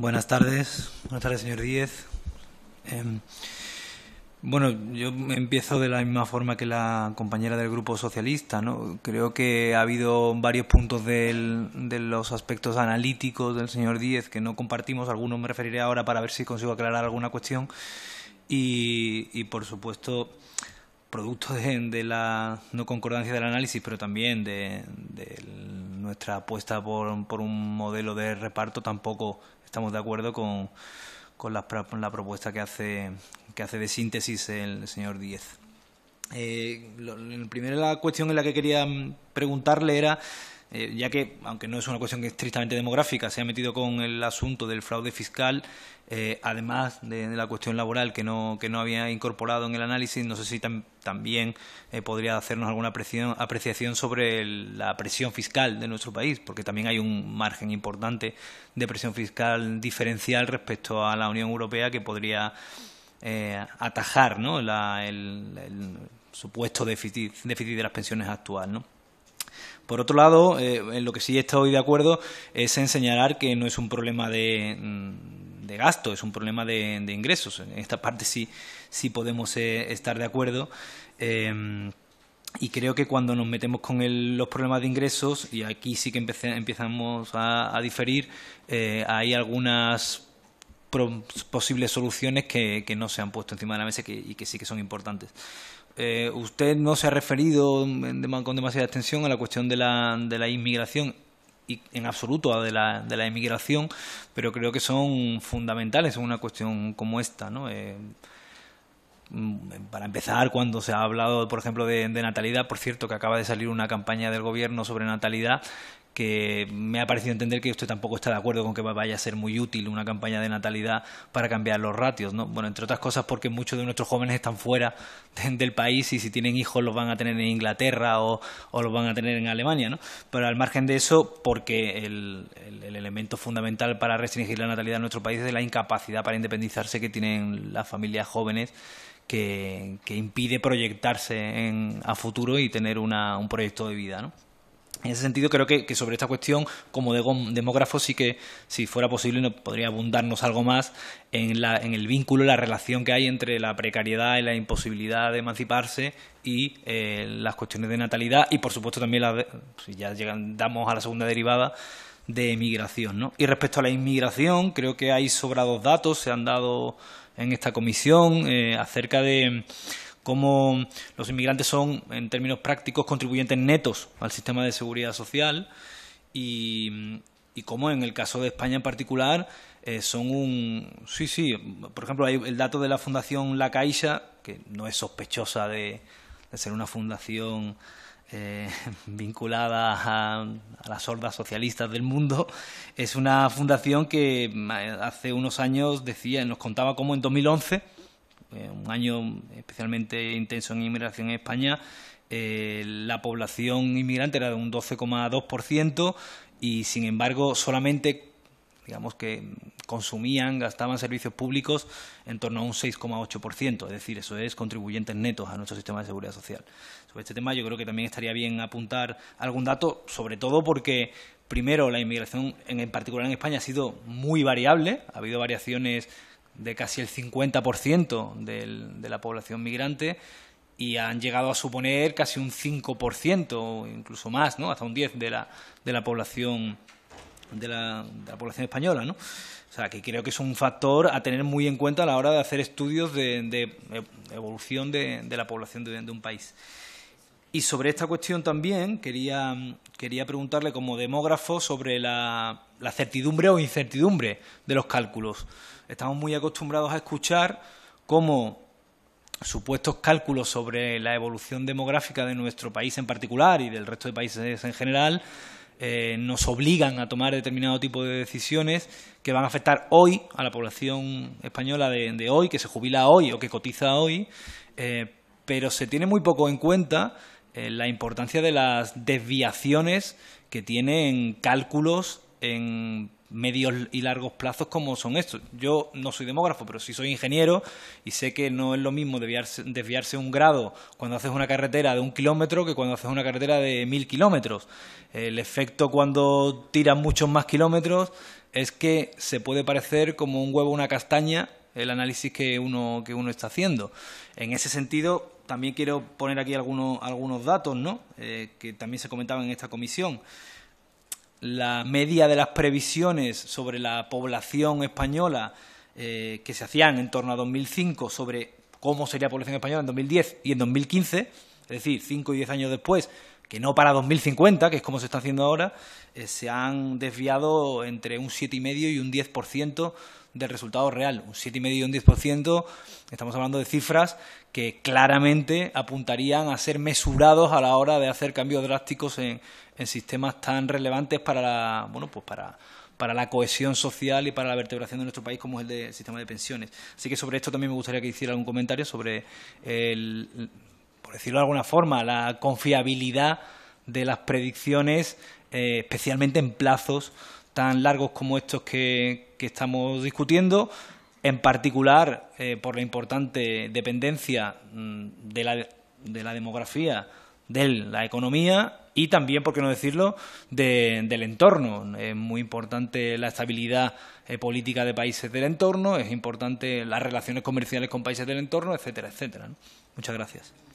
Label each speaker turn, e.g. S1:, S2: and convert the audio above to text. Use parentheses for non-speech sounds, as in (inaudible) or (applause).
S1: Buenas tardes, buenas tardes, señor Díez. Em, bueno, yo empiezo de la misma forma que la compañera del Grupo Socialista. ¿no? Creo que ha habido varios puntos de los aspectos analíticos del señor Díez que no compartimos. Algunos me referiré ahora para ver si consigo aclarar alguna cuestión. Y, por supuesto, producto de, la no concordancia del análisis, pero también de, de nuestra apuesta por, por un modelo de reparto tampoco estamos de acuerdo con, con la, propuesta que hace, que hace de síntesis el señor Díez. Eh, lo, la cuestión en la que quería mm, preguntarle era eh, ya que, aunque no es una cuestión que es estrictamente demográfica, se ha metido con el asunto del fraude fiscal, eh, además de, la cuestión laboral que no, que no había incorporado en el análisis, no sé si también eh, podría hacernos alguna apreciación, sobre la presión fiscal de nuestro país, porque también hay un margen importante de presión fiscal diferencial respecto a la Unión Europea que podría atajar ¿no? el, supuesto déficit, de las pensiones actual. ¿no? Por otro lado, eh, en lo que sí estoy de acuerdo es en señalar que no es un problema de, mm, gasto, es un problema de, ingresos. En esta parte sí, podemos eh, estar de acuerdo. Em, y creo que cuando nos metemos con los problemas de ingresos, y aquí sí que empezamos a diferir, eh, hay algunas posibles soluciones que, no se han puesto encima de la mesa y que, sí que son importantes. Eh, usted no se ha referido con demasiada extensión a la cuestión de la, inmigración y en absoluto a de la, de emigración, pero creo que son fundamentales en una cuestión como esta, ¿no? Eh, mm, para empezar, cuando se ha hablado, por ejemplo, de, natalidad, por cierto, que acaba de salir una campaña del gobierno sobre natalidad que me ha parecido entender que usted tampoco está de acuerdo con que vaya a ser muy útil una campaña de natalidad para cambiar los ratios, ¿no? Bueno, entre otras cosas porque muchos de nuestros jóvenes están fuera del país y si tienen hijos los van a tener en Inglaterra o, los van a tener en Alemania, ¿no? Pero al margen de eso, porque el, elemento fundamental para restringir la natalidad en nuestro país es la incapacidad para independizarse que tienen las familias jóvenes que, impide proyectarse a futuro y tener un proyecto de vida, ¿no? En ese sentido, creo que, sobre esta cuestión, como de demógrafo, sí que, si fuera posible, podría abundarnos algo más en, el vínculo, la relación que hay entre la precariedad y la imposibilidad de emanciparse y eh, las cuestiones de natalidad y, por supuesto, también, si ya llegan, damos a la segunda derivada, de emigración. Y respecto a la inmigración, creo que hay sobrados datos, se han dado en esta comisión eh, acerca de cómo los inmigrantes son, en términos prácticos, contribuyentes netos al sistema de seguridad social y, y cómo en el caso de España en particular eh, son un... Sí, sí, por ejemplo, hay el dato de la Fundación La Caixa, que no es sospechosa de, ser una fundación... Eh, (laughs) vinculada a, las hordas socialistas del mundo. Es una fundación que eh, hace unos años decía, nos contaba cómo en 2011 eh, un año especialmente intenso en inmigración en España, eh, la población inmigrante era de un 12,2% y sin embargo solamente digamos que consumían, gastaban servicios públicos en torno a un 6,8%, es decir, eso es contribuyentes netos a nuestro sistema de seguridad social. Sobre este tema yo creo que también estaría bien apuntar algún dato, sobre todo porque primero la inmigración en particular en España ha sido muy variable, ha habido variaciones de casi el 50% del, de la población migrante y han llegado a suponer casi un 5%, incluso más, ¿no? hasta un 10% de la, de la población de la, de la población española. ¿no? O sea, que creo que es un factor a tener muy en cuenta a la hora de hacer estudios de, de evolución de, de la población de, un país. Y sobre esta cuestión también quería, quería preguntarle como demógrafo sobre la, la, certidumbre o incertidumbre de los cálculos. Estamos muy acostumbrados a escuchar cómo supuestos cálculos sobre la evolución demográfica de nuestro país en particular y del resto de países en general eh, nos obligan a tomar determinado tipo de decisiones que van a afectar hoy a la población española de, hoy, que se jubila hoy o que cotiza hoy, eh, pero se tiene muy poco en cuenta eh, la importancia de las desviaciones que tienen cálculos en medios y largos plazos como son estos. Yo no soy demógrafo, pero sí soy ingeniero y sé que no es lo mismo desviarse, un grado cuando haces una carretera de un kilómetro que cuando haces una carretera de mil kilómetros. El efecto cuando tiras muchos más kilómetros es que se puede parecer como un huevo una castaña el análisis que uno, que uno está haciendo. En ese sentido, también quiero poner aquí algunos, algunos datos, ¿no? Eh, que también se comentaban en esta comisión. La media de las previsiones sobre la población española eh, que se hacían en torno a 2005 sobre cómo sería la población española en 2010 y en 2015, es decir, cinco y diez años después, que no para 2050, que es como se está haciendo ahora, eh, se han desviado entre un 7,5 y un 10% del resultado real. Un 7,5 y un 10%, estamos hablando de cifras que claramente apuntarían a ser mesurados a la hora de hacer cambios drásticos en, sistemas tan relevantes para la, bueno, pues para, para la cohesión social y para la vertebración de nuestro país como es el, el sistema de pensiones. Así que sobre esto también me gustaría que hiciera algún comentario sobre el, por decirlo de alguna forma, la confiabilidad de las predicciones, eh, especialmente en plazos tan largos como estos que, estamos discutiendo, en particular eh, por la importante dependencia mm, de la, demografía, de la economía y también, por qué no decirlo, del entorno. Es muy importante la estabilidad eh, política de países del entorno, es importante las relaciones comerciales con países del entorno, etcétera, etcétera. Muchas gracias.